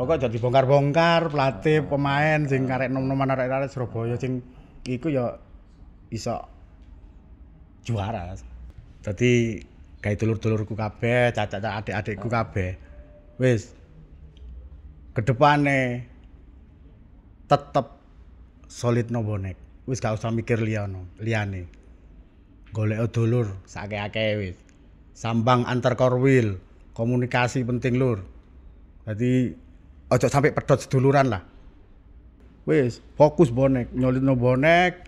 pokok jadi bongkar-bongkar pelatih pemain sing karek nom-noman arek-arek Surabaya sing iku ya iso juara dadi kayak dulur-dulurku kabeh caca adik-adikku ah. kabeh wis kedepane tetep solid no bonek wis gak usah mikir liyane liyane golek dulur sakake-ake wis sambang antar korwil komunikasi penting lur Jadi ojo sampai pedot seduluran lah wes fokus bonek no bonek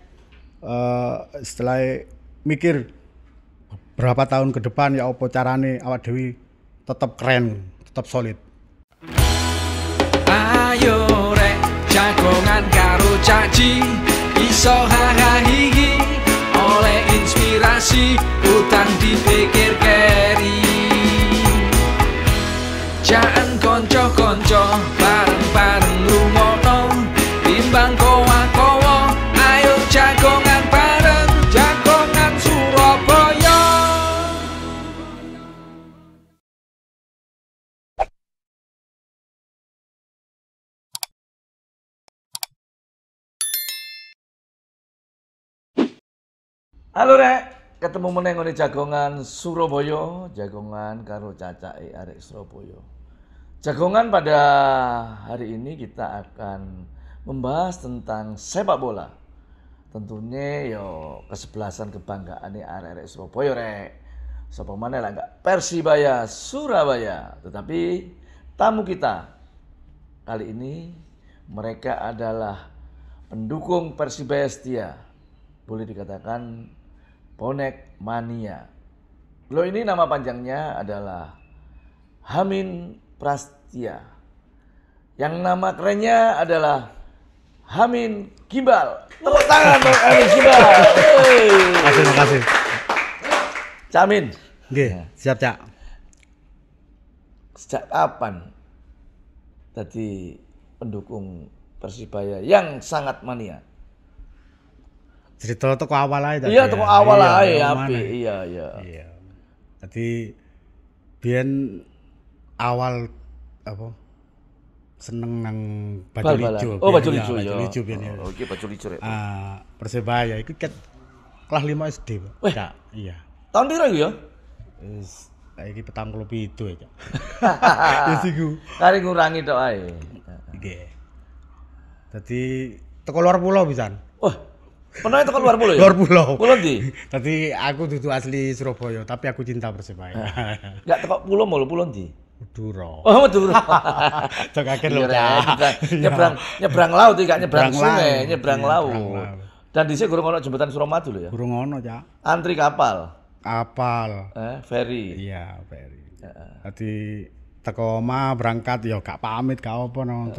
uh, setelah mikir berapa tahun ke depan ya opo carane awak dewi tetap keren tetap solid ayo rek jagongan karo caci iso hahaha oleh inspirasi utang dipikirkan Halo Rek, ketemu meneng oleh jagongan Surabaya, jagongan karo e arek Surabaya. Jagongan pada hari ini kita akan membahas tentang sepak bola. Tentunya yo kesebelasan kebanggaan arek-arek Surabaya Rek. Sopo mana lah enggak Persibaya Surabaya. Tetapi tamu kita kali ini mereka adalah pendukung Persibaya setia. Boleh dikatakan bonek mania. Lo ini nama panjangnya adalah Hamin Prastia. Yang nama kerennya adalah Hamin Gibal. Tepuk tangan untuk Hamin Gibal. Terima kasih, terima kasih. Camin. Oke, siap, Cak. Sejak kapan tadi pendukung Persibaya yang sangat mania? cerita toko awal aja iya toko awal aja iya, iya. iya iya iya jadi biyen awal apa seneng nang baju hijau oh baju hijau ya baju hijau biyen ya, iya. ya. Oh, oke baju hijau ya uh, persebaya iku ket kelas 5 SD Pak Weh, iya tahun piro iku ya wis iki petang puluh pitu ya wis iku kari ngurangi tok ae nggih dadi teko luar pulau pisan wah Pernah itu kan luar pulau ya? Luar pulau. Pulau di? Tadi aku duduk asli Surabaya, tapi aku cinta Persebaya. Enggak tekok pulau mau pulau di? Madura. Oh, Madura. Jok lu ya. Nyebrang nyebrang laut iki nyebrang sungai, nyebrang laut. Dan di sini gurung ono jembatan Suramadu lho ya. Gurung ono, Cak. Antri kapal. Kapal. Eh, ferry. Iya, ferry. Heeh. Tadi teko berangkat ya gak pamit gak apa nang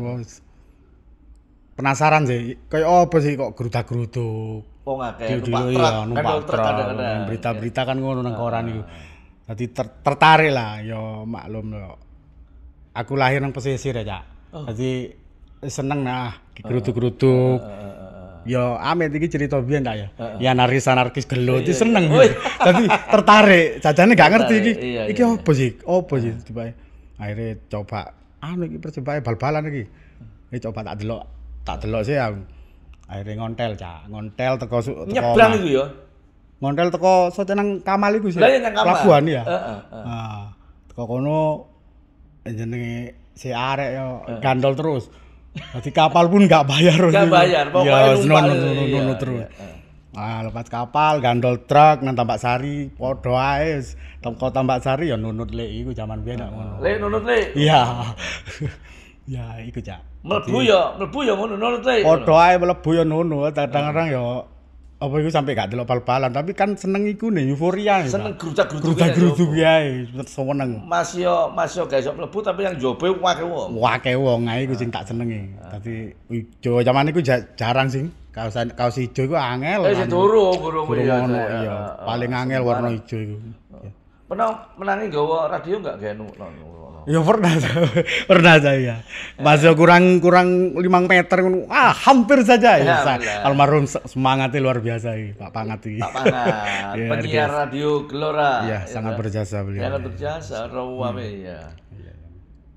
penasaran sih kayak apa sih kok gerudak-geruduk nggak akeh numpak ya, truk, iya, numpak kan truk Berita-berita kan ngono nang ah. koran itu, tadi ter tertarik lah ya yo maklum lo. Aku lahir nang pesisir aja, ya, Cak. Oh. seneng nah ah. gerutuk-gerutuk. Ah, yo amit iki cerita biyen ya. Ya anarkis-anarkis gelo iki iya, iya, seneng. Iya. Dadi tertarik, cacanya gak ngerti iki. Iki opo sih? Opo sih tibae. Akhirnya coba anu iki percobaan bal-balan iki. Hmm. Ini coba tak delok tak delok sih aku. Akhirnya ngontel, Cak. Ngontel teko teko. Nyebrang iku ya. Ngontel teko sote nang Kamal iku sih. Iya, Pelabuhan ya. Heeh. Nah, teko kono jenenge si arek yo gandol terus. Dadi kapal pun gak bayar. Gak bayar, pokoknya numpang iya, terus. Iya, ah, lepas kapal, gandol truk nang Tambak Sari, podo ae. Teko Tambak Sari ya nunut lek iku jaman biyen ngono. Lek nunut lek. Iya. Ya iku Cak. Mlebu ya, mlebu ya ngono ngono teh. Padha ae mlebu ya ngono, kadang-kadang ya apa iku sampai gak delok bal-balan, tapi kan seneng iku ne euforia. Ya, seneng grutak-grutuk. Grutak-grutuk ae, ya, seneng. Mas yo, mas yo gak iso mlebu tapi yang jobe akeh wong. Akeh wong ae iku sing tak senengi. Ah. Dadi ijo zaman iku jarang sing. Kaos kaos ijo iku angel. Eh durung, durung iya, ya. Iya. Ah, Paling ah, angel warna ijo iku. Pernah menangi gawa radio enggak gak nono Ya pernah pernah saya. Iya. Masih eh. kurang kurang lima meter ah hampir saja iya, ya. ya almarhum semangatnya luar biasa ya, Pak Pangati. Pak Pangat, ya, penyiar radio Gelora. Ya, ya sangat berjasa beliau. Sangat berjasa rawame hmm. ya.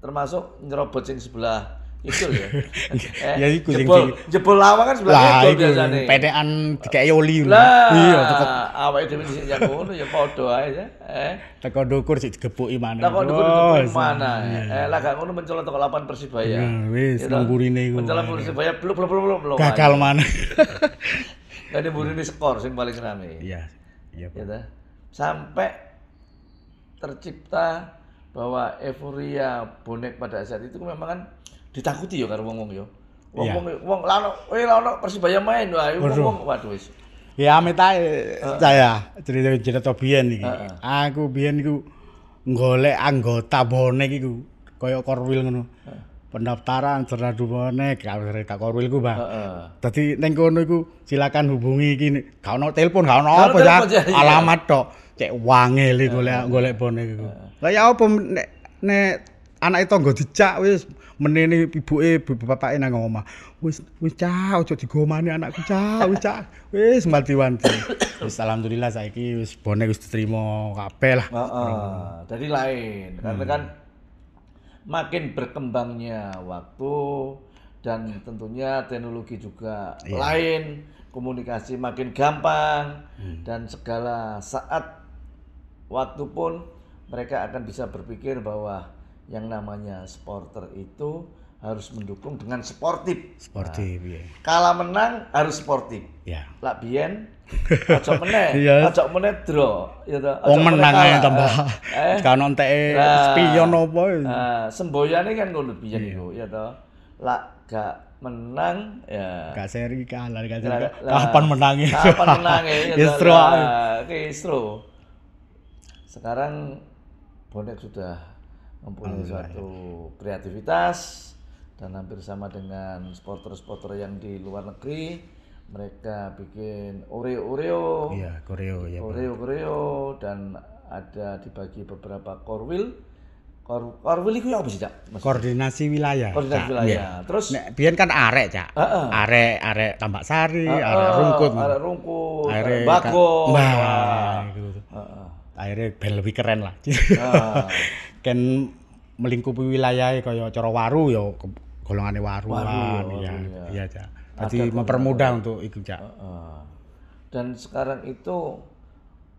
Termasuk nyerobot sing sebelah Ikul ya. Eh, ya iku sing jebol, jebol lawa kan sebenarnya itu ikul biasane. pedean dikeki oli. Lah, iya teko awake dhewe dhisik ya ngono ya padha ae ya. Eh, teko dukur sik digepuki maneh. Teko dukur digebuki oh, mana. Eh, lah gak ngono mencolot teko lapan Persibaya. Nah, ya wis ngurine iku. Mencolot Persibaya bluk bluk bluk bluk. Gagal maneh. Lah Dadi burine skor sing paling rame. Iya. Iya. Ya Sampai tercipta bahwa euforia bonek pada saat itu memang kan ditakuti ya karo wong-wong ya. Wong-wong wong lano eh lano Persibaya main wae wong-wong waduh wis. Ya amit ae saya cerita cerita biyen iki. Aku biyen iku golek anggota bonek iku koyo Korwil ngono. pendaftaran Ceradu Bonek kalau cerita korwil ku bang jadi neng kono ku silakan hubungi gini kau no telepon kau no apa ya. ya alamat tok cek wangi li golek golek bonek ku lah ya apa nek nek anak itu nggak dicak wis menene ibuke bapake nang omah. Wis wis cah ojo digomani anakku cah, wis cah. Wis mati wanti. wis alhamdulillah saiki wis bonek wis diterima kabeh lah. Heeh. Dadi lain. Karena hmm. kan makin berkembangnya waktu dan tentunya teknologi juga yeah. lain, komunikasi makin gampang hmm. dan segala saat waktu pun mereka akan bisa berpikir bahwa yang namanya supporter itu harus mendukung dengan sportif. Sportif, nah, ya. Kalah menang harus sportif. Ya. Lah biyen aja meneh, iya. aja ojo meneh draw, ya to. Wong menang ae tambah. Nah, eh. Kan entek e nah, spion opo. Nah, semboyane kan ngono biyen iya. iku, ya toh. Lah gak menang ya gak seri kalah gak seri kapan menangnya e? kapan menangnya e? istro istro sekarang bonek sudah mempunyai ya. suatu kreativitas dan hampir sama dengan sporter-sporter yang di luar negeri mereka bikin iya, oreo oreo ya koreo ya oreo koreo dan ada dibagi beberapa korwil kor korwil itu apa sih cak Maksudnya? koordinasi wilayah koordinasi cak. wilayah ya. terus nah, biar kan arek cak uh -uh. arek arek tambak sari uh -uh. arek rungkut arek rungkut arek bako wah gitu. uh -uh. akhirnya lebih keren lah uh. kan melingkupi wilayah e kaya cara waru ya golongane waruan waru, ya. Iya, ya. Jadi mempermudah waru. untuk ikut Cak. Dan sekarang itu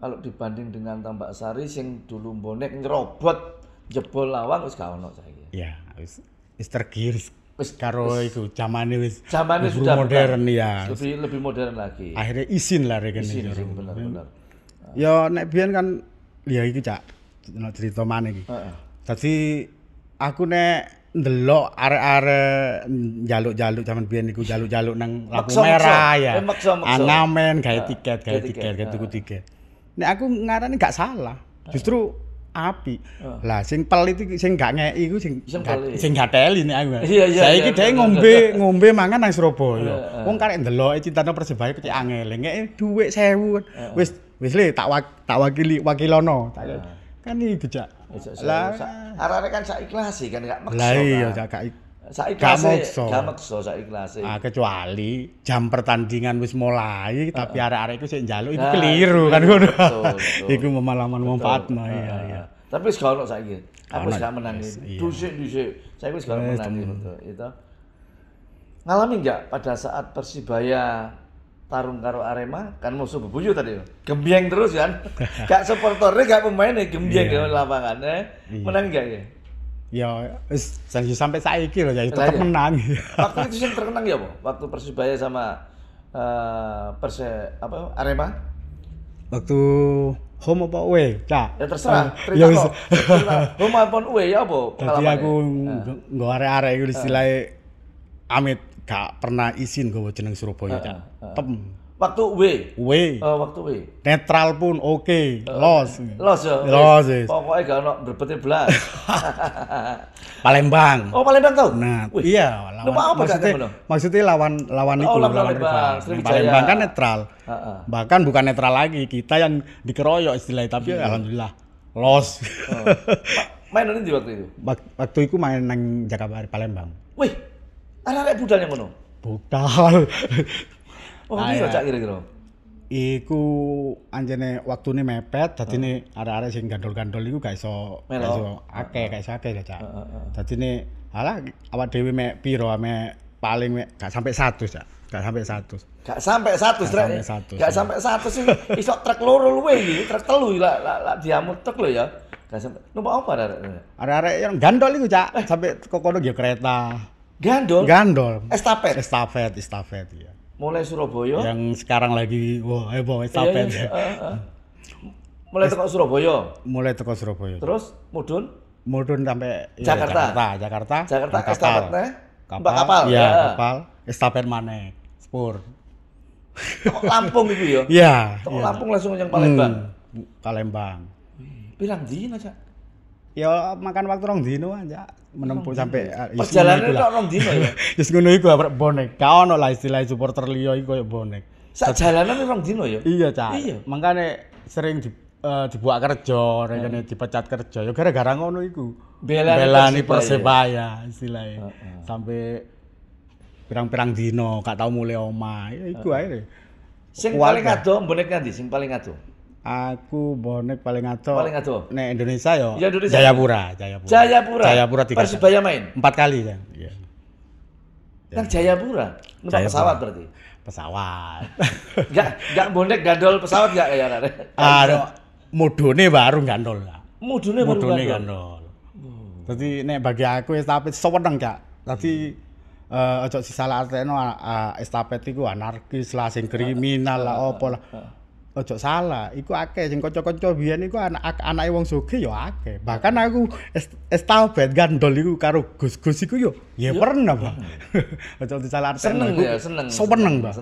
kalau dibanding dengan Tambak Sari sing dulu bonek ngerobot jebol lawang wis gak ono saiki. Iya, wis wis tergiris wis karo iku zamane wis zamane sudah modern ya lebih lebih modern lagi akhirnya izin lah regenerasi izin, ya, izin bener hmm. bener ya nek kan ya iki cak cerita mana iki heeh tapi aku nek ndelok arek-arek njaluk-njaluk zaman biyen niku njaluk nang lampu merah ya. Eh, Anamen ah, gawe tiket, gawe tiket, gawe tuku ah. tiket. Nek aku ngarani gak salah. Ah. Justru api. Lah sing pel itu sing gak ngeki iku sing sing gateli nek aku. Saiki iya, iya, iya, dhewe ngombe ngombe mangan nang Surabaya. Wong karek ndeloke cintane Persebaya pecik angel. Ngek eh, dhuwit 1000. Wis wis le tak tak wakili wakilono. Kan iki jak lah arane kan sak ikhlas kan gak maksa. Lah iya gak Saiki gak maksa. Gak maksa saiki kelas. Ah kecuali jam pertandingan wis mulai tapi arek-arek iku sik njaluk nah, kan iku keliru kan ngono. Iku memalaman manfaatno iya iya. Tapi wis gak ono saiki. Aku wis gak menang. Iya. Dusik dusik. Saya wis gak menang itu. Iya. Itu. Iya Ngalami enggak pada saat Persibaya tarung karo Arema kan musuh bebuyu tadi gembiang terus kan gak supporternya gak pemainnya gembiang yeah. di lapangan eh iya. menang gak ya ya saya sampai iki loh jadi tetap iya. menang waktu itu sih terkenang ya bu waktu persibaya sama uh, perse apa Arema waktu home apa away Cak. ya terserah eh, cerita uh, home apa away ya bu Tapi aku uh. are-are gitu itu istilahnya amit gak pernah izin gue jeneng Surabaya. Uh, uh, Tem. Waktu W. W. Uh, waktu W. Netral pun oke. Okay. Uh, los. Los ya. Los. Yes. Pokoknya gak ono berbeda belas. Palembang. Oh Palembang tau? Nah, Wih. iya. Lawan, Lupa apa maksudnya, kan, maksudnya lawan lawan oh, itu lawan, lawan rival. Palembang kan netral. Uh, uh. Bahkan bukan netral lagi. Kita yang dikeroyok istilahnya. Tapi yeah. alhamdulillah los. Uh. Oh. main nanti di waktu itu? Waktu itu main neng Jakarta Palembang. Wih, Ala-ala budal yang ngono. Budal. Oh, iya cak kira-kira. Iku anjene waktune mepet, dadi ini uh. ada arek sing gandol-gandol iku gak iso gak iso akeh, gak iso akeh ya, Cak. Jadi ne alah awak dewi mek piro mek paling mek gak sampai satu Cak. Gak sampai satu. Gak sampai satu, sih. Gak sampai satu sih isok truk loro luwe truk telu lah lah la, diamut truk lho ya. Gak sampai. Numpak apa Ada-ada yang gandol iku, Cak. Eh. Sampai kokono yo kereta. Gandol. Gandol. Estafet. Estafet, estafet ya. Mulai Surabaya. Yang sekarang lagi wah wow, heboh iya, estafet. Iya, iya, ah, ah, ah. Mulai teko Surabaya. Mulai teko Surabaya. Terus mudun? Mudun sampai Jakarta. Ya, Jakarta, Jakarta. Jakarta estafetnya. Kapal. Mbak kapal. kapal. ya. kapal. Estafet mana? Spur. Tok Lampung itu ya. Iya. Tok ya. Lampung langsung yang Palembang. Hmm, Palembang. Bilang dino, Cak. Ya makan waktu rong dino aja menempuh sampai ya, ah, ya perjalanan kok rong dino ya. Wis ngono ya iku bonek. Ka ono lah istilah supporter liya iku koyo bonek. Sak jalanan rong dino ya. Iya, Cak. Iya. Makane sering di Uh, eh, dibuat kerja, hmm. dipecat kerja. Ya gara-gara ngono iku. bela Belani Persebaya istilahnya. Uh, uh. Sampai pirang-pirang dino, gak tau mulai oma. Ya iku uh, ae. Sing paling ado bonek nanti sing paling ado. Aku bonek paling ado. Paling ado. Nek Indonesia yo. Ya Indonesia. Jayapura, Jayapura. Jayapura. Jayapura tiga. Persibaya main. Empat kali ya. Iya. Nang Jayapura. Numpak pesawat berarti. Pesawat. Enggak enggak bonek gandol pesawat enggak ya nare. Ah, no, mudune baru gandol lah. Mudune baru mudune gandol. Dadi nek bagi aku ya tapi seweneng Kak. Dadi eh uh, ojo sisalah ateno uh, estafet itu anarkis lah sing kriminal lah ah, ah, opo lah. Ah, ojo salah iku akeh sing kanca-kanca biyen iku anak anake wong sugih ya akeh bahkan aku estabet gandol iku karo Gus-Gus iku yo ya pernah Pak ojo disalah seneng ya seneng seneng Pak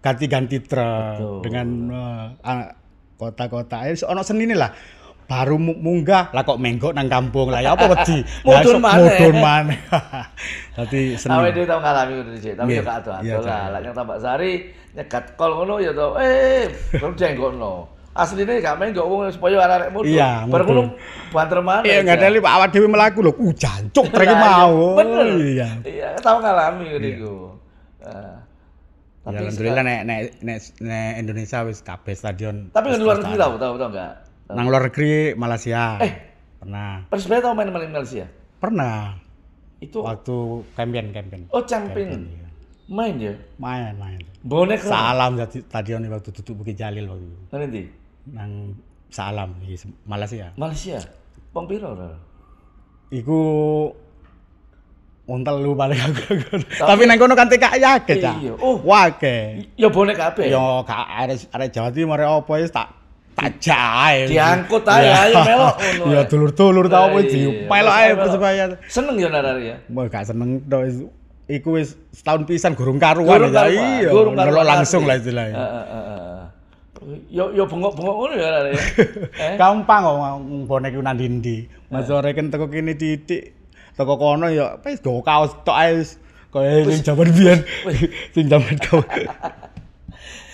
ganti-ganti truk dengan uh, eh, kota-kota air ya, ono senine lah baru munggah lah kok menggok nang kampung lah ya apa wedi mudun mana mudun mana dadi seneng awake dhewe tau ngalami ngono sih tapi yo gak ado-ado lah lek nang tambak sari nyegat kol ngono ya to eh belum jenggokno asline gak main gak wong supaya arek mudun. Iya, bar ngono banter iya, nggak Iya, ngadeli Pak awak dhewe mlaku lho, hujan uh, jancuk trek iya, mau. Bener. Iya. Iya, tau ngalami iya. ngene iku. Eh, tapi alhamdulillah nek nek nek Indonesia wis kabeh stadion. Tapi luar negeri tau tau tau enggak? Nang luar negeri Malaysia. Eh, pernah. Persebaya tahu main di Malaysia? Pernah. Itu waktu champion champion. Oh, champion. Iya. Main ya? Main, main. Bonek Salam tadi stadion waktu tutup Bukit Jalil waktu itu. Nanti? Nang Salam di Malaysia. Malaysia. Pong piro Iku Untel lu paling aku. Tapi nang kono kan TKI ya ke Iya. Oh, wake. Ya bonek kabeh. Ya gak arek Jawa Timur apa wis ya, tak tak ae. Diangkut ya. ayo melok ngono. Ya dulur-dulur apa iya, iya. opo ae Persebaya. Seneng ya narari ya. mau gak seneng tok iku wis setahun pisan gurung karuan ya. Iya, langsung lah istilahnya. Heeh heeh. Eh, eh, eh. Yo yo bengok-bengok ngono ya narari. Ya? Gampang kok bonek nang ndi. Mas ora ken teko kene titik. Teko kono ya wis go kaos tok ae wis kaya ning jaman biyen. Sing jaman kaos.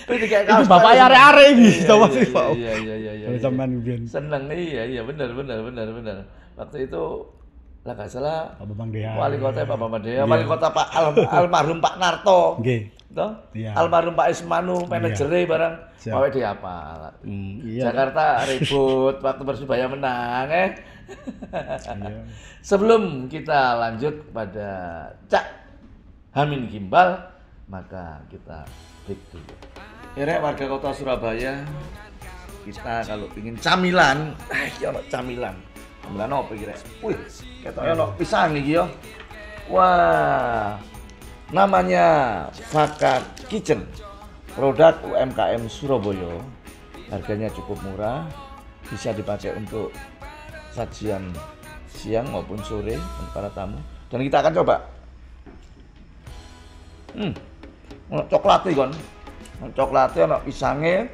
Itu bapak ya are-are ini sama iya, iya, sih iya, Pak. Iya iya iya iya. iya, iya. Seneng iya iya benar-benar, benar-benar. Waktu itu lah gak salah Pak Bambang Dea. Wali kota Pak Bambang Dea, wali kota Pak almarhum Pak Narto. oke Toh? Iya. Almarhum Pak Ismanu manajernya e barang mau di apa? Hmm, iya. Jakarta ribut waktu Persibaya menang eh. iya. Sebelum kita lanjut pada Cak Hamin Gimbal, maka kita break dulu. Erek ya, warga kota Surabaya kita kalau ingin camilan, Ayo eh, iya no, camilan. Camilan apa kira? Wih, ketoknya no pisang nih yo. Wah, namanya Faka Kitchen. Produk UMKM Surabaya. Harganya cukup murah, bisa dipakai untuk sajian siang maupun sore untuk para tamu. Dan kita akan coba. Hmm, coklat nih kon coklatnya ada pisangnya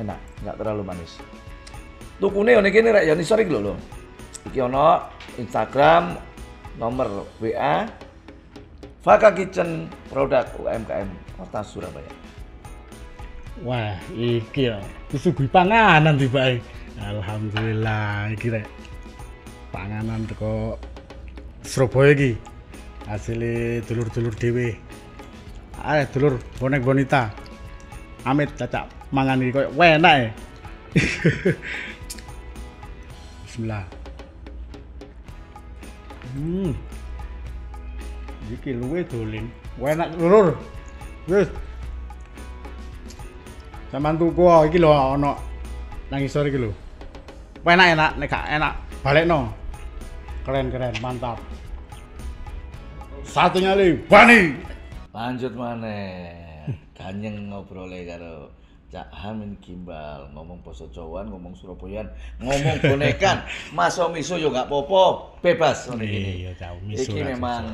enak nggak terlalu manis tuh kuning ini kini rek ya sorry loh ini ada Instagram nomor WA Faka Kitchen produk UMKM Kota Surabaya. Wah, iki ya disuguhi panganan tiba Alhamdulillah iki rek. Panganan teko Surabaya iki. Hasilnya telur-telur dhewe. Ayo dulur bonek bonita. Amit cacak mangan ini kok enak ya Bismillah. Hmm. Iki luwe dolin. Enak dulur. Wis. Sampeyan tuku iki lho ana nang isor iki lho. Enak enak nek kak enak no Keren keren mantap. Satunya lagi Bani. Lanjut mana Kanyeng ngobrole karo Cak Hamin kimbal ngomong poso cowan ngomong Surabayaan, ngomong bonekan. Maso miso yo gak popo, bebas ngene iki. Iya, Cak miso. Iki memang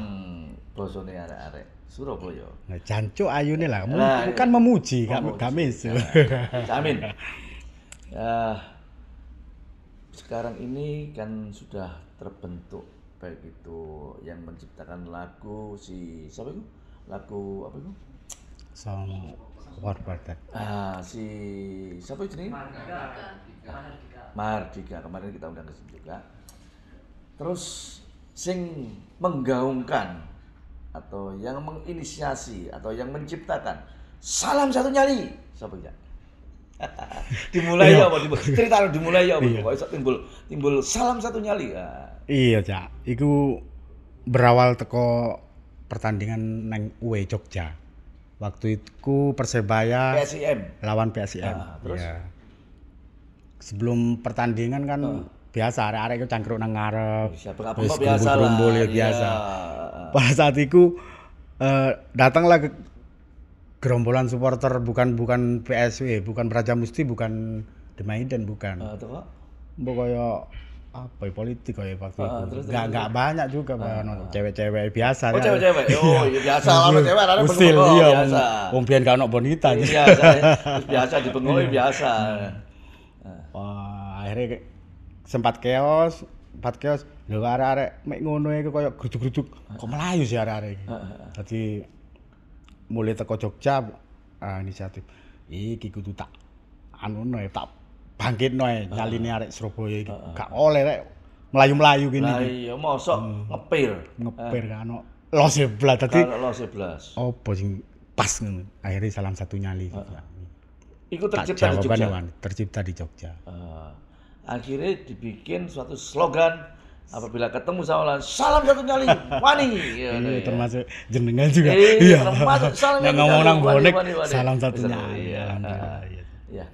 bosone arek-arek Surabaya. Nah, jancuk ayune lah. bukan memuji, gak gak miso. Amin. Uh, sekarang ini kan sudah terbentuk baik itu yang menciptakan lagu si siapa itu? lagu apa itu? Song War Badak. Ah, si siapa itu nih? Mardika. Mardika. Kemarin kita undang ke sini juga. Terus sing menggaungkan atau yang menginisiasi atau yang menciptakan salam satu nyali siapa ya? dimulai ya apa iya. dimulai cerita lu dimulai ya apa iya. kok timbul timbul salam satu nyali. Ah. Iya, Cak. itu berawal teko pertandingan neng UE Jogja. Waktu itu Persebaya PSIM. lawan PSIM. Nah, terus? Ya. Sebelum pertandingan kan oh. biasa arek-arek itu cangkruk nang ngarep. Siapa biasa, ya biasa lah. Ya, biasa. Pada saat itu uh, datanglah ke gerombolan supporter bukan bukan PSW, bukan Praja Musti, bukan Demain dan bukan. Uh, apa ya politik kayak waktu uh, itu. gak, gak banyak juga uh, ah, cewek-cewek biasa. Oh cewek-cewek, iya. oh iya biasa lama cewek ada Usil, iya, biasa. Wong biyen gak bonita. Iya, biasa ya. biasa di Bengkulu iya. biasa. Wah, akhirnya sempat keos, sempat keos. Lho are are mek ngono iku koyo grujuk-grujuk kok ah. melayu sih are are ah, Dadi mulai teko Jogja inisiatif iki kudu tak anu tak bangkit noe nih arek Surabaya iki. Gak oleh rek melayu-melayu gini. Lah iya mau hmm. ngepir. Ngepir eh. kan Lo sebelah tadi. Lo sebelah. Oh, posing pas ngono. Akhirnya salam satu nyali. Uh, Iku tercipta di Jogja. tercipta di Jogja. Uh, akhirnya dibikin suatu slogan apabila ketemu sama orang salam satu nyali wani ya, termasuk jenengan juga iya, iya. termasuk salam satu yang wani, wani, wani. salam satu nyali iya, iya. iya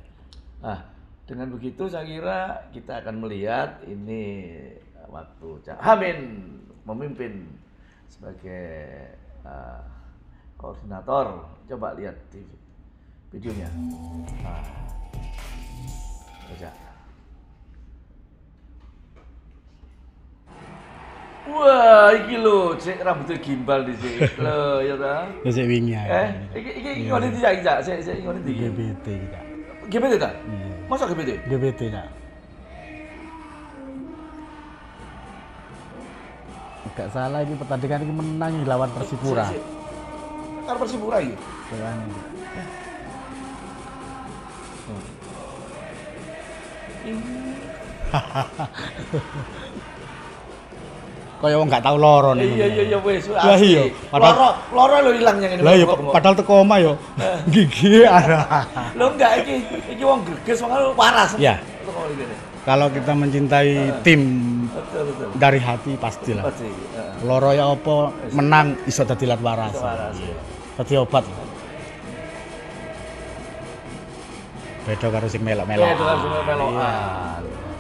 ah, dengan begitu saya kira kita akan melihat ini waktu Cak Amin memimpin sebagai uh, koordinator. Coba lihat di videonya. Nah, kerja. Wah, iki lho, cek rambutnya gimbal di sini. Lho, ya ta? Ya sik wingi Eh, iki iki ngene iki cak, cek cek ngene iki. GPT ta. GPT ta? Iya. Masa GBT? GBT nya. Gak salah ini pertandingan ini menang lawan Persipura. Ntar Persipura ya? ini Hahaha. kaya wong gak tau loro nih. Iya iya iya wis. Lah iya, padahal loro lara lho ilang yang ini. Lah iya padahal teko omah yo. Eh. Gigi ada. Lho enggak iki iki wong greges wong waras. Iya. Kalau kita mencintai eh. tim betul, betul. dari hati pastilah. Pasti. Uh. Loro ya apa menang iso dadi lat waras. Iya. Dadi obat. Beda karo sing melok-melok. Beda karo sing melok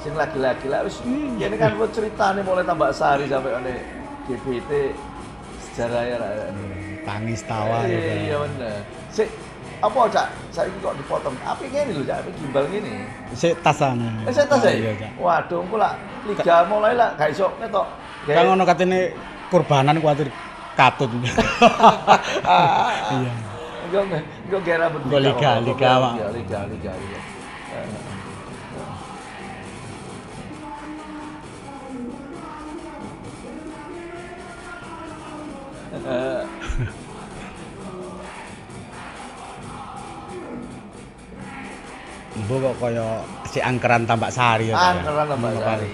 sing lagi-lagi lah wis ini hmm, kan nih, mulai tambah sari sampai one GBT sejarah ya lah tangis tawa ya iya bener si apa cak saya kok dipotong apa ini loh cak gimbal ini si tasane eh sik tas ya waduh aku lah liga mulai lah gak iso ketok kan ngono ini korbanan kuatir katut iya engko engko gara oh, liga liga iya, liga liga liga eh. Eh, mbok kok kaya si angkeran tambak sari ya. ya? Angkeran tambak sari.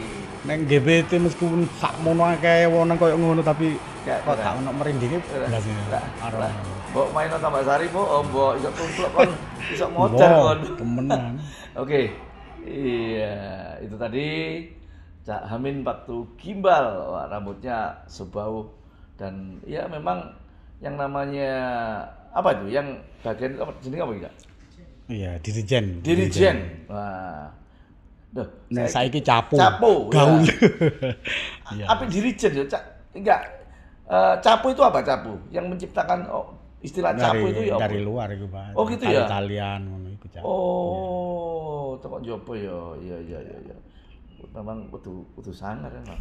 Neng GBT meskipun sak mono akeh wonang kaya ngono tapi kok tak ono merindinge blas ini. Mbok main tambak sari mbok oh, mbok iso tumplek kon iso motor kon. Temenan. Oke. Iya, itu tadi Cak Hamin waktu gimbal Wah, rambutnya sebau dan ya memang yang namanya apa itu yang bagian apa jenis apa enggak iya dirijen dirijen wah Duh, nah, saya, saya ini capo, capo iya. gaul. Ya. apa dirijen ya? enggak. Uh, eh, capo itu apa capo? Yang menciptakan oh, istilah dari, itu ya dari apa? luar itu pak oh gitu Kali ya Italian oh ya. coba jopo ya iya iya iya ya memang kudu kudu sangar emang.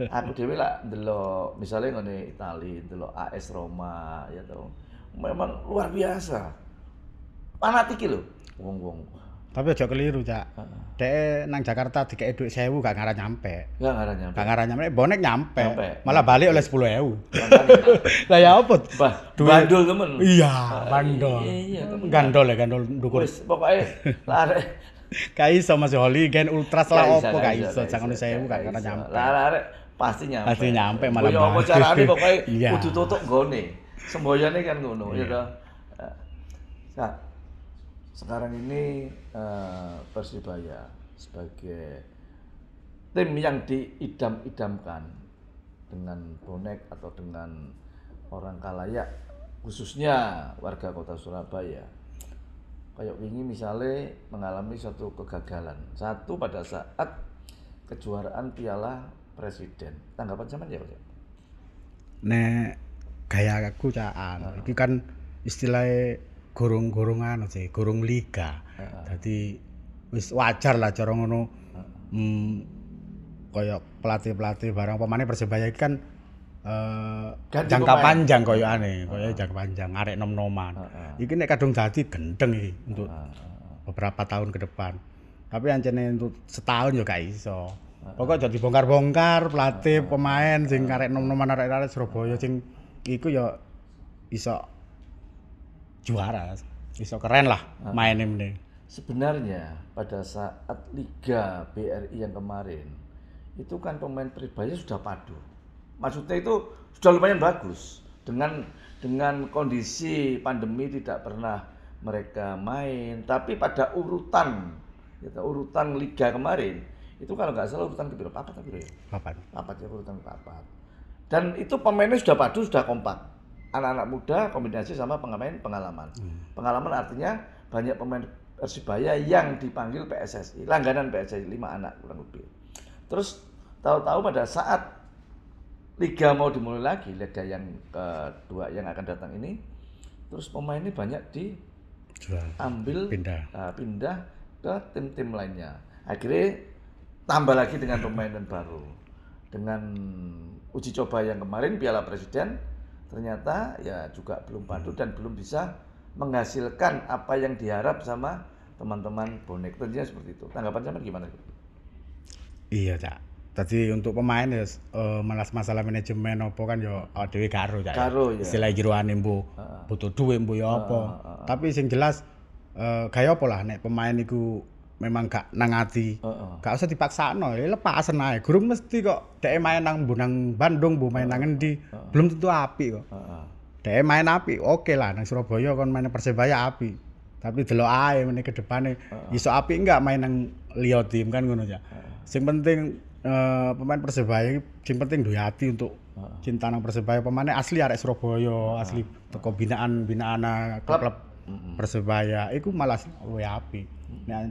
Ya, aku dhewe lak ndelok misalnya ngene Itali, ndelok AS Roma ya to. Memang luar biasa. Fanatik lho wong-wong. Tapi aja keliru, Cak. Uh Dek nang Jakarta dikek dhuwit 1000 gak ngarah nyampe. Gak ngarah nyampe. Gak ngarah nyampe, bonek nyampe. nyampe. Malah balik oleh 10.000. Lah ya opo? bandul temen. Iya, ah, bandul Iya, iya gandol ya, gandol dukun Wis pokoke lare kaiso masih holy gen ultras lah opo kaiso iso jangan saya bukan karena nyampe. Lah arek pasti nyampe. Pasti nyampe malah. Yo opo carane pokoke iya. kudu tutuk gone. Semboyane kan ngono ya iya. toh. Nah, sekarang ini eh, Persibaya sebagai tim yang diidam-idamkan dengan bonek atau dengan orang kalayak khususnya warga kota Surabaya kayak wingi misalnya mengalami suatu kegagalan satu pada saat kejuaraan piala presiden tanggapan zaman ya Pak nek gaya aku caan nah. itu kan istilahnya gorong-gorongan sih gorong liga nah. jadi wis wajar lah corong ngono nah. hmm, koyok pelatih-pelatih barang pemainnya persebaya kan Uh, jangka pemain. panjang koyo aneh, koyo uh. jangka panjang, arek nom-noman. Uh, uh. Iki kadung jadi gendeng nih untuk uh, uh. beberapa tahun ke depan. Tapi ancene untuk setahun yo iso. Pokok jadi bongkar-bongkar pelatih, pemain sing arek nom-noman arek-arek Surabaya sing iku yo iso juara, iso keren lah Uh, meneh. Sebenarnya pada saat Liga BRI yang kemarin itu kan pemain pribadi sudah padu maksudnya itu sudah lumayan bagus dengan dengan kondisi pandemi tidak pernah mereka main tapi pada urutan gitu, urutan liga kemarin itu kalau nggak salah urutan keberapa apa tapi ya papat papat ya urutan papat dan itu pemainnya sudah padu sudah kompak anak-anak muda kombinasi sama pemain pengalaman hmm. pengalaman artinya banyak pemain Persibaya yang dipanggil PSSI langganan PSSI lima anak kurang lebih terus tahu-tahu pada saat Tiga mau dimulai lagi liga yang kedua yang akan datang ini terus pemain ini banyak di ambil pindah. Uh, pindah ke tim-tim lainnya akhirnya tambah lagi dengan hmm. pemain yang baru dengan uji coba yang kemarin Piala Presiden ternyata ya juga belum padu hmm. dan belum bisa menghasilkan apa yang diharap sama teman-teman bonek tentunya seperti itu tanggapan sama gimana? Iya cak jadi untuk pemain ya uh, malas masalah manajemen apa kan ya uh, dhewe karo ya. Karo ya. Istilah jeroane mbu uh, butuh duit mbu ya apa. Uh, uh, uh, Tapi sing jelas uh, eh, gaya apa lah nek pemain iku memang gak nangati, Uh, uh. Gak usah dipaksakno, ya lepas ae. Guru mesti kok dhek main nang Bonang Bandung, bu main nang endi, uh, uh, belum tentu api kok. Uh, uh. Dhek main api, oke okay lah nang Surabaya kon main Persebaya api, Tapi delok ae meneh ke depane uh, uh. iso apik enggak main nang liotim kan ngono ya. Uh, uh. Sing penting Eh, pemain Persebaya sing penting duwe ati untuk uh. cinta nang Persebaya. Pemainnya asli arek Surabaya, uh. asli teko binaan binaan klub Persebaya. Iku malah luwe api. Nah,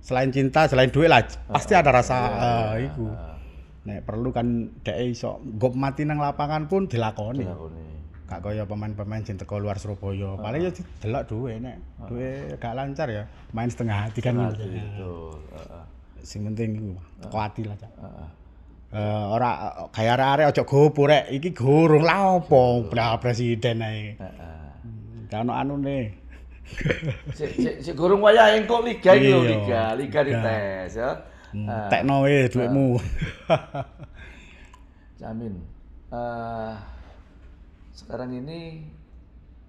selain cinta, selain duit lah, pasti ada rasa uh, iku. Nek perlu kan de iso gop mati nang lapangan pun dilakoni. Dilakoni. Gak kaya pemain-pemain cinta teko luar Surabaya. Paling ya delok duwe nek duwe gak lancar ya, main setengah hati kan sing penting iku teko ati lah cak uh, ora kaya arek-arek aja gopo rek iki gorong lah opo presiden ae heeh kan anune si, si, si gorong wayah engkok liga iki lho iya. liga liga dites ya hmm, tekno wae duitmu jamin eh, sekarang ini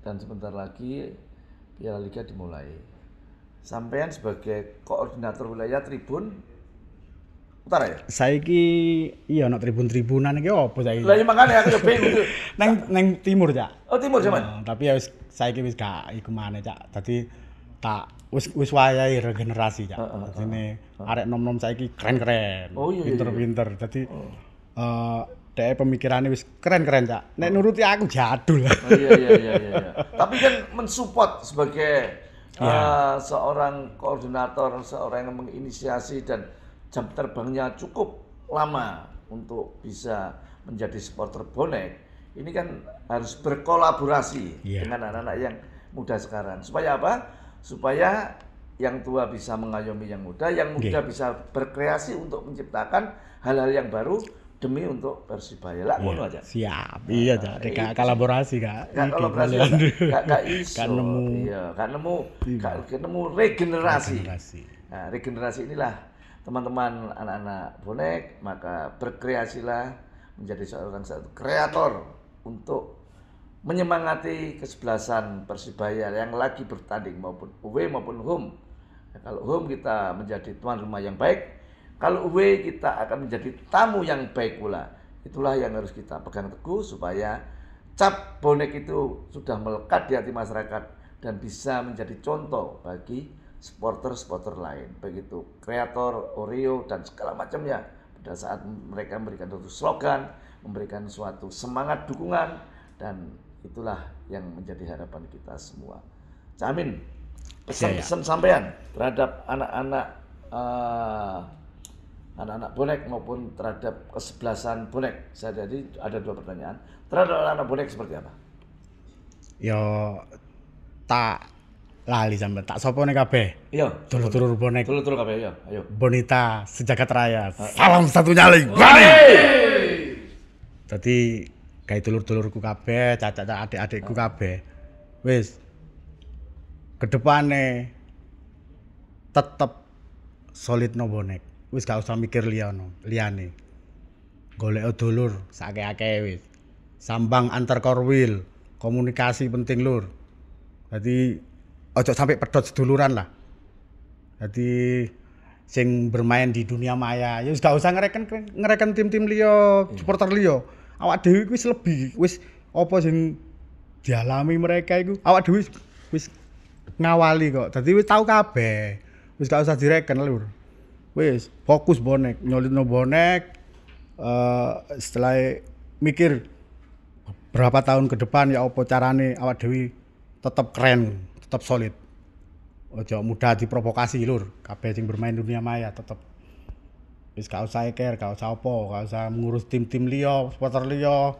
dan sebentar lagi Piala Liga dimulai Sampean sebagai koordinator wilayah Tribun Utara ya? Saya ki, iya nak no tribun-tribunan ki apa saya? Lah iya, makane aku yo ya bingung. nang nang timur, ya? Oh, timur cuman. Oh, tapi ya wis ki wis gak iku mana ya? Dadi tak wis wis wayahe regenerasi, ya? Uh, uh, arek nom-nom saya ki keren-keren. Oh, iya, iya, iya, Pinter-pinter. Dadi oh. uh, eh, deh pemikirannya wis keren-keren cak. Nek oh. nuruti aku jadul. Oh, iya iya iya iya. Tapi kan mensupport sebagai yeah. Ya. uh, seorang koordinator, seorang yang menginisiasi dan jam terbangnya cukup lama untuk bisa menjadi supporter bonek. Ini kan harus berkolaborasi yeah. dengan anak-anak yang muda sekarang. Supaya apa? Supaya yang tua bisa mengayomi yang muda, yang muda iya. bisa berkreasi untuk menciptakan hal-hal yang baru demi untuk Persibaya. Lah iya. ngono aja. Siap. Iya, iya Cak. Dek iya. kolaborasi, Kak. Kan kolaborasi. Kak kak iso. Kan nemu. Iya, kan nemu kak nemu regenerasi. Regenerasi. Nah, regenerasi inilah teman-teman anak-anak bonek maka berkreasilah menjadi seorang satu kreator untuk menyemangati kesebelasan Persibaya yang lagi bertanding maupun away maupun home. Nah, kalau home kita menjadi tuan rumah yang baik, kalau W kita akan menjadi tamu yang baik pula. Itulah yang harus kita pegang teguh supaya cap bonek itu sudah melekat di hati masyarakat dan bisa menjadi contoh bagi supporter-supporter lain. Begitu kreator, Oreo, dan segala macamnya. Pada saat mereka memberikan suatu slogan, memberikan suatu semangat dukungan, dan itulah yang menjadi harapan kita semua. Jamin iya, iya. pesan-pesan sampaian sampean terhadap anak-anak uh, anak-anak bonek maupun terhadap kesebelasan bonek. Saya jadi ada dua pertanyaan. Terhadap anak-anak bonek seperti apa? Yo tak lali sampe tak sapa nek kabeh. Iya. Dulur-dulur bonek. Dulur-dulur kabeh ya. Ayo. Bonita sejagat raya. Salam satu nyali. Bali. Dadi kae dulur-dulurku kabeh, cacak-cacak adik-adikku kabeh. Wis. Kedepane tetep solid no bonek wis gak usah mikir Liano, liyane golek dulur sake ake wis sambang antar korwil komunikasi penting lur jadi ojo sampai pedot seduluran lah jadi sing bermain di dunia maya ya gak usah ngereken ngereken tim-tim Lio, hmm. Iya. supporter Lio, awak dewi wis lebih wis apa sing dialami mereka itu awak dewi wis ngawali kok jadi wis tahu kabeh wis gak usah direken lur wes fokus bonek no bonek uh, setelah mikir berapa tahun ke depan ya opo carane awak dewi tetap keren tetap solid ojo mudah diprovokasi lur kabeh sing bermain dunia maya tetap wis gak usah eker gak usah opo gak usah ngurus tim-tim liya supporter liya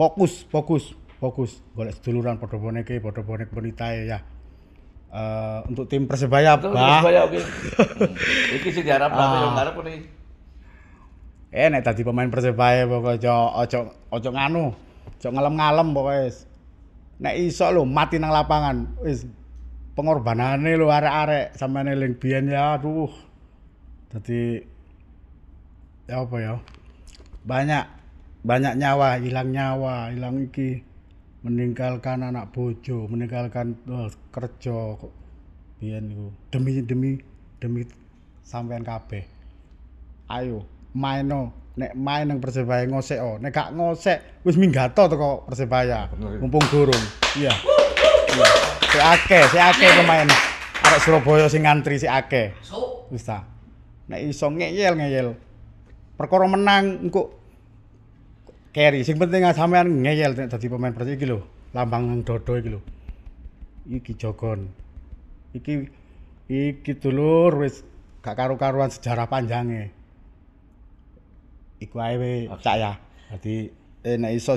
fokus fokus fokus golek seduluran padha boneke padha bonek bonitae ya Eh, untuk tim Persebaya, apa? Persebaya oke. Okay. Hmm. Iki sih diharapkan lah yang harap ini. Eh nih tadi pemain Persebaya pokoknya ojo ojo ojo nganu. Ojo ngalem-ngalem bawa pokoknya. Nek iso lo mati nang lapangan. pengorbanan nih lo arek-arek sama nih biyen ya aduh. tadi ya apa ya? Banyak banyak nyawa, hilang nyawa, hilang iki meninggalkan anak bojo, meninggalkan oh, kerja kok biyen demi demi demi sampean kabeh. Ayo, maino nek main nang Persebaya ngosek oh, nek gak ngosek wis minggato teko Persebaya. Mumpung gurung. Iya. Iya. Si Ake si Ake pemain. Arek Surabaya sing ngantri si Ake Wis ta. Nek iso ngeyel ngeyel. Perkara menang engko carry. Sing penting sampean ngeyel nek dadi pemain Persib iki lho, lambang dodo iki lho. Iki jogon. Iki iki dulur wis gak karu-karuan sejarah panjangnya. Iku ae cak ya. Dadi eh, iso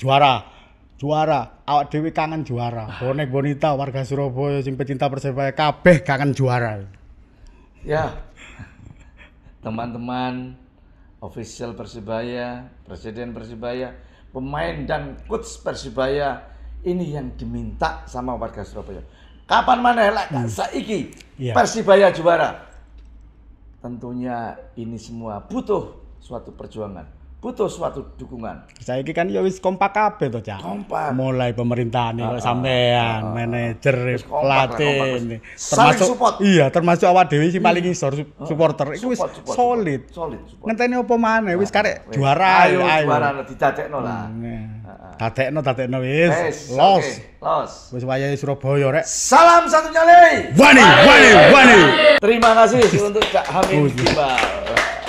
juara. Juara, awak dewi kangen juara. Ah. Bonek bonita warga Surabaya sing pecinta Persebaya kabeh kangen juara. Ya. Teman-teman official Persibaya, presiden Persibaya, pemain dan coach Persibaya ini yang diminta sama warga Surabaya. Kapan mana elak hmm. saiki yeah. Persibaya juara? Tentunya ini semua butuh suatu perjuangan butuh suatu dukungan. Saya ini kan ya wis kompak kabeh to, Cak. Kompak. Mulai pemerintahan uh, ah, sampean, uh, manajer, pelatih, termasuk support. Iya, termasuk awak dhewe sing paling ngisor hmm. uh, supporter. Iku wis solid. Solid. Ngenteni apa maneh wis karek juara ayo. Ayo juara didadekno lah. Tatekno, hmm, ya. Dadekno wis. Los. Los. Wis wayahe Surabaya rek. Salam satu nyali. Wani, wani, wani. Terima kasih untuk Cak Hamid Iqbal.